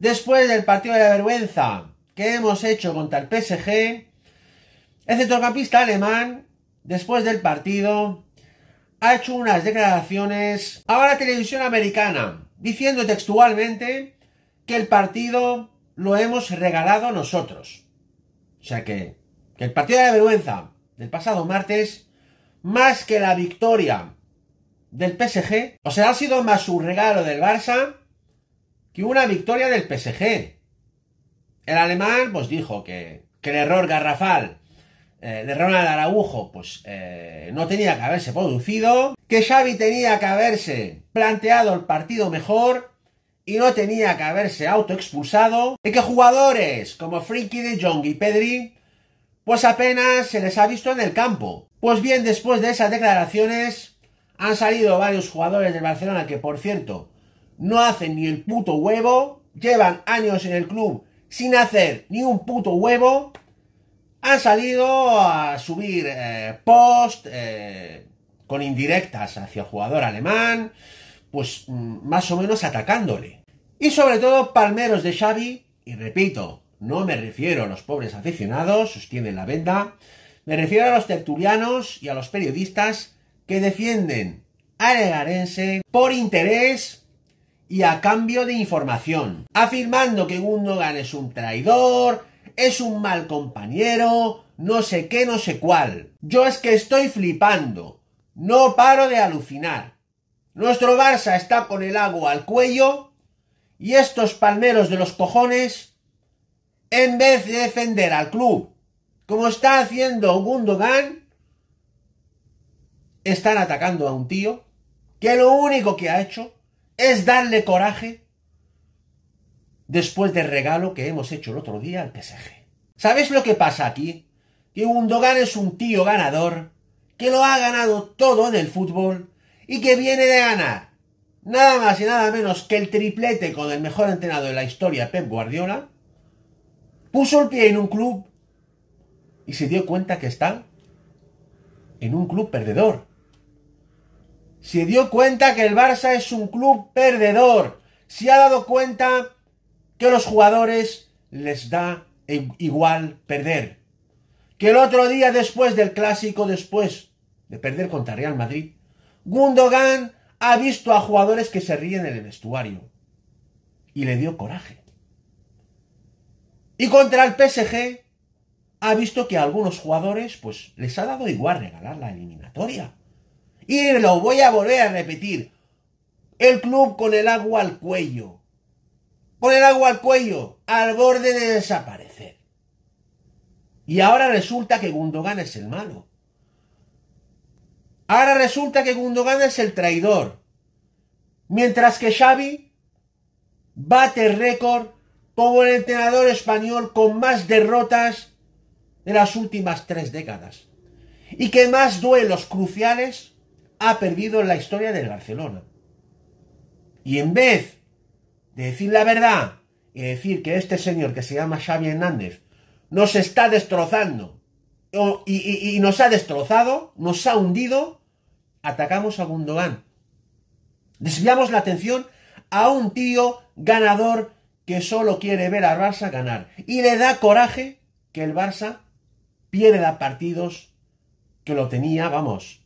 Después del partido de la vergüenza que hemos hecho contra el PSG, el centrocampista alemán, después del partido, ha hecho unas declaraciones a la televisión americana, diciendo textualmente que el partido lo hemos regalado nosotros. O sea que, que el partido de la vergüenza del pasado martes, más que la victoria del PSG, o sea, ha sido más un regalo del Barça y una victoria del PSG. El alemán pues dijo que, el error garrafal eh, de Ronald Araujo pues eh, no tenía que haberse producido, que Xavi tenía que haberse planteado el partido mejor y no tenía que haberse autoexpulsado, y que jugadores como Friki, de Jong y Pedri pues apenas se les ha visto en el campo. Pues bien, después de esas declaraciones han salido varios jugadores de Barcelona que por cierto no hacen ni el puto huevo, llevan años en el club sin hacer ni un puto huevo, han salido a subir eh, post eh, con indirectas hacia el jugador alemán, pues mm, más o menos atacándole. Y sobre todo palmeros de Xavi, y repito, no me refiero a los pobres aficionados, sostienen la venda, me refiero a los tertulianos y a los periodistas que defienden a Legarense por interés y a cambio de información, afirmando que Gundogan es un traidor, es un mal compañero, no sé qué, no sé cuál. Yo es que estoy flipando. No paro de alucinar. Nuestro Barça está con el agua al cuello y estos palmeros de los cojones, en vez de defender al club, como está haciendo Gundogan, están atacando a un tío que lo único que ha hecho es darle coraje después del regalo que hemos hecho el otro día al PSG. ¿Sabéis lo que pasa aquí? Que Gundogan es un tío ganador, que lo ha ganado todo en el fútbol y que viene de ganar nada más y nada menos que el triplete con el mejor entrenador de la historia, Pep Guardiola, puso el pie en un club y se dio cuenta que está en un club perdedor. Se dio cuenta que el Barça es un club perdedor. Se ha dado cuenta que a los jugadores les da e-, igual perder. Que el otro día después del clásico, después de perder contra Real Madrid, Gundogan ha visto a jugadores que se ríen en el vestuario. Y le dio coraje. Y contra el PSG ha visto que a algunos jugadores pues les ha dado igual regalar la eliminatoria. Y lo voy a volver a repetir. El club con el agua al cuello. Con el agua al cuello. Al borde de desaparecer. Y ahora resulta que Gundogan es el malo. Ahora resulta que Gundogan es el traidor. Mientras que Xavi bate récord como el entrenador español con más derrotas de las últimas tres décadas y que más duelos cruciales ha perdido la historia del Barcelona. Y en vez de decir la verdad y decir que este señor que se llama Xavi Hernández nos está destrozando y, y nos ha destrozado, nos ha hundido, atacamos a Gundogan. Desviamos la atención a un tío ganador que solo quiere ver al Barça ganar. Y le da coraje que el Barça pierda partidos que lo tenía, vamos,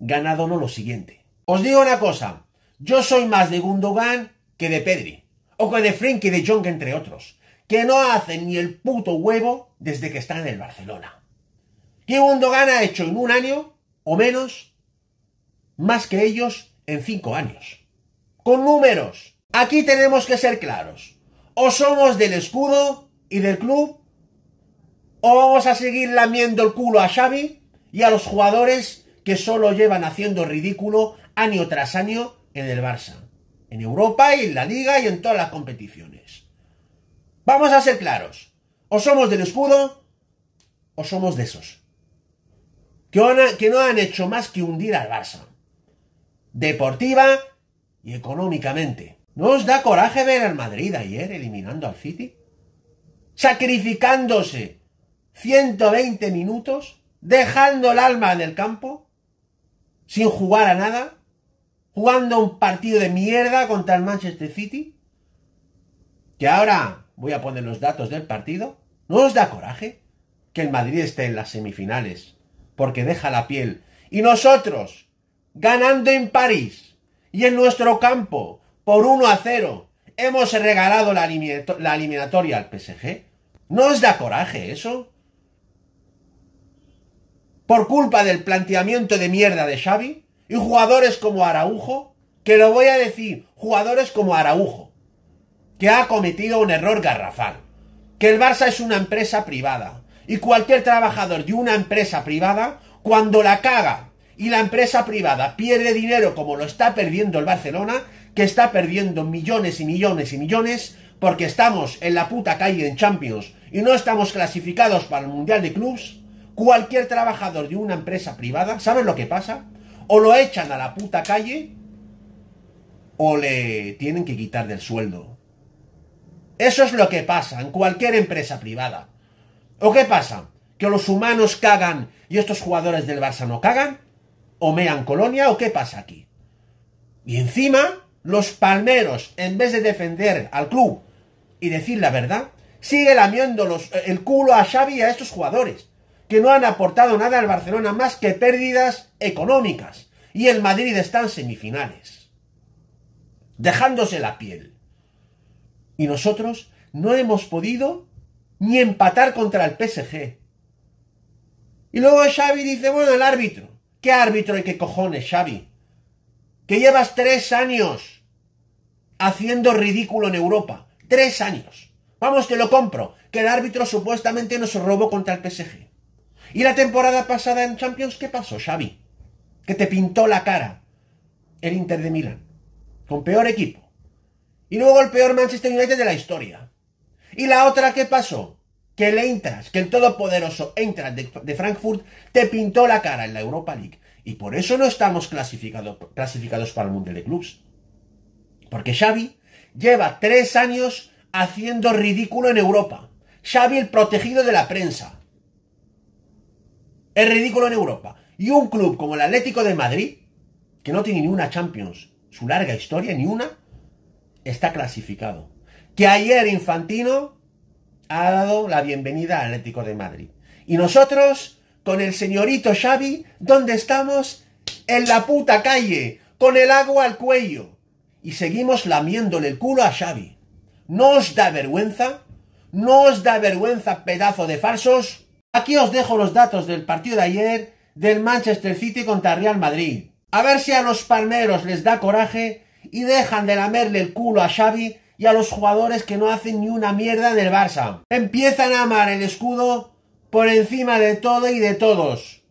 ganado no lo siguiente. Os digo una cosa, yo soy más de Gundogan que de Pedri, o que de Frenkie y de Jong, entre otros, que no hacen ni el puto huevo desde que están en el Barcelona. Que Gundogan ha hecho en un año, o menos, más que ellos en cinco años. Con números. Aquí tenemos que ser claros. O somos del escudo y del club, o vamos a seguir lamiendo el culo a Xavi y a los jugadores que solo llevan haciendo ridículo año tras año en el Barça, en Europa y en la Liga y en todas las competiciones. Vamos a ser claros, o somos del escudo o somos de esos, que, que no han hecho más que hundir al Barça, deportiva y económicamente. ¿No os da coraje ver al Madrid ayer eliminando al City? Sacrificándose 120 minutos, dejando el alma en el campo, sin jugar a nada, jugando un partido de mierda contra el Manchester City, que ahora voy a poner los datos del partido, ¿no os da coraje que el Madrid esté en las semifinales? Porque deja la piel. Y nosotros, ganando en París y en nuestro campo, por 1 a 0, hemos regalado la, eliminatoria al PSG. ¿No os da coraje eso? por culpa del planteamiento de mierda de Xavi y jugadores como Araujo, que lo voy a decir, jugadores como Araujo, que ha cometido un error garrafal, que el Barça es una empresa privada y cualquier trabajador de una empresa privada, cuando la caga y la empresa privada pierde dinero como lo está perdiendo el Barcelona, que está perdiendo millones y millones y millones, porque estamos en la puta calle en Champions y no estamos clasificados para el Mundial de Clubs, cualquier trabajador de una empresa privada, ¿saben lo que pasa? O lo echan a la puta calle o le tienen que quitar del sueldo. Eso es lo que pasa en cualquier empresa privada. ¿O qué pasa? ¿Que los humanos cagan y estos jugadores del Barça no cagan? ¿O mean colonia? ¿O qué pasa aquí? Y encima, los palmeros, en vez de defender al club y decir la verdad, sigue lamiendo eh, el culo a Xavi y a estos jugadores que no han aportado nada al Barcelona más que pérdidas económicas. Y el Madrid está en semifinales, dejándose la piel. Y nosotros no hemos podido ni empatar contra el PSG. Y luego Xavi dice, bueno, el árbitro. ¿Qué árbitro y qué cojones, Xavi? Que llevas tres años haciendo ridículo en Europa. Tres años. Vamos, que lo compro. Que el árbitro supuestamente nos robó contra el PSG. ¿Y la temporada pasada en Champions qué pasó, Xavi? Que te pintó la cara el Inter de Milán, con peor equipo. Y luego el peor Manchester United de la historia. ¿Y la otra qué pasó? Que el Eintracht, que el todopoderoso Eintracht de, Frankfurt, te pintó la cara en la Europa League. Y por eso no estamos clasificados para el Mundial de Clubs. Porque Xavi lleva tres años haciendo ridículo en Europa. Xavi el protegido de la prensa. Es ridículo en Europa. Y un club como el Atlético de Madrid, que no tiene ni una Champions, su larga historia, ni una, está clasificado. Que ayer Infantino ha dado la bienvenida al Atlético de Madrid. Y nosotros, con el señorito Xavi, ¿dónde estamos? En la puta calle, con el agua al cuello. Y seguimos lamiéndole el culo a Xavi. ¿No os da vergüenza? ¿No os da vergüenza, pedazo de falsos? Aquí os dejo los datos del partido de ayer del Manchester City contra Real Madrid. A ver si a los palmeros les da coraje y dejan de lamerle el culo a Xavi y a los jugadores que no hacen ni una mierda en el Barça. Empiezan a amar el escudo por encima de todo y de todos.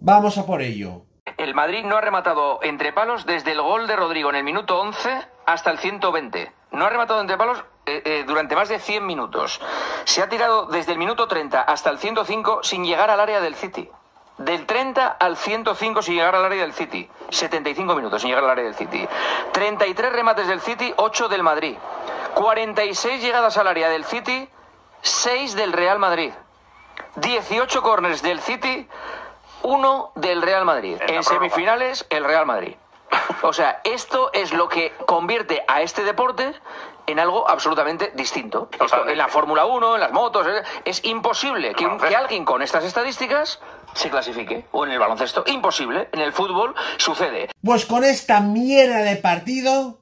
Vamos a por ello. El Madrid no ha rematado entre palos desde el gol de Rodrigo en el minuto 11 hasta el 120. No ha rematado entre palos eh, eh, durante más de 100 minutos. Se ha tirado desde el minuto 30 hasta el 105 sin llegar al área del City. Del 30 al 105 sin llegar al área del City. 75 minutos sin llegar al área del City. 33 remates del City, 8 del Madrid. 46 llegadas al área del City, 6 del Real Madrid. 18 corners del City, 1 del Real Madrid. en semifinales, el Real Madrid. O sea, esto es lo que convierte a este deporte en algo absolutamente distinto. en la Fórmula 1, en las motos, es imposible que, que, alguien con estas estadísticas se clasifique. O en el baloncesto, imposible. En el fútbol sucede. Pues con esta mierda de partido,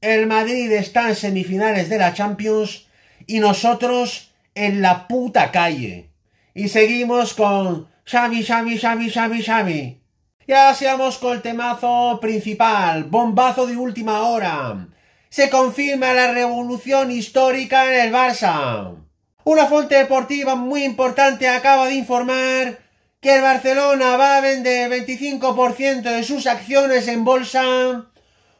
el Madrid está en semifinales de la Champions y nosotros en la puta calle. Y seguimos con Xavi, Xavi, Xavi, Xavi, Xavi. Ya seamos con el temazo principal, bombazo de última hora. Se confirma la revolución histórica en el Barça. Una fuente deportiva muy importante acaba de informar que el Barcelona va a vender 25% de sus acciones en bolsa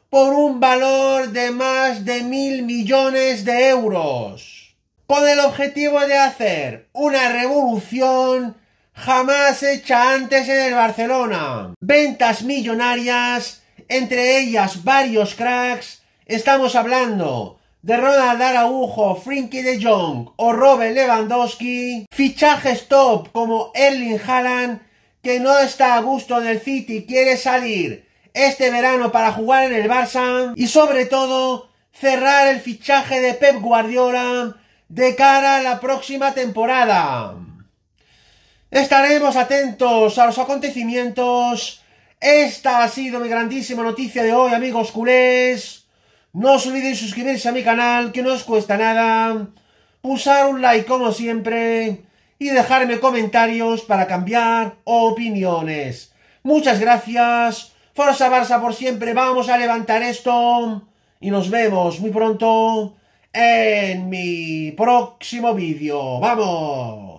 por un valor de más de mil millones de euros, con el objetivo de hacer una revolución jamás hecha antes en el Barcelona. Ventas millonarias, entre ellas varios cracks. Estamos hablando de Ronald Araujo, Frankie de Jong o Robert Lewandowski. Fichajes top como Erling Haaland, que no está a gusto en el City, quiere salir este verano para jugar en el Barça. Y sobre todo, cerrar el fichaje de Pep Guardiola de cara a la próxima temporada. Estaremos atentos a los acontecimientos. Esta ha sido mi grandísima noticia de hoy, amigos culés. No os olvidéis suscribirse a mi canal, que no os cuesta nada. Pulsar un like como siempre. Y dejarme comentarios para cambiar opiniones. Muchas gracias. Forza Barça por siempre. Vamos a levantar esto. Y nos vemos muy pronto en mi próximo vídeo. ¡Vamos!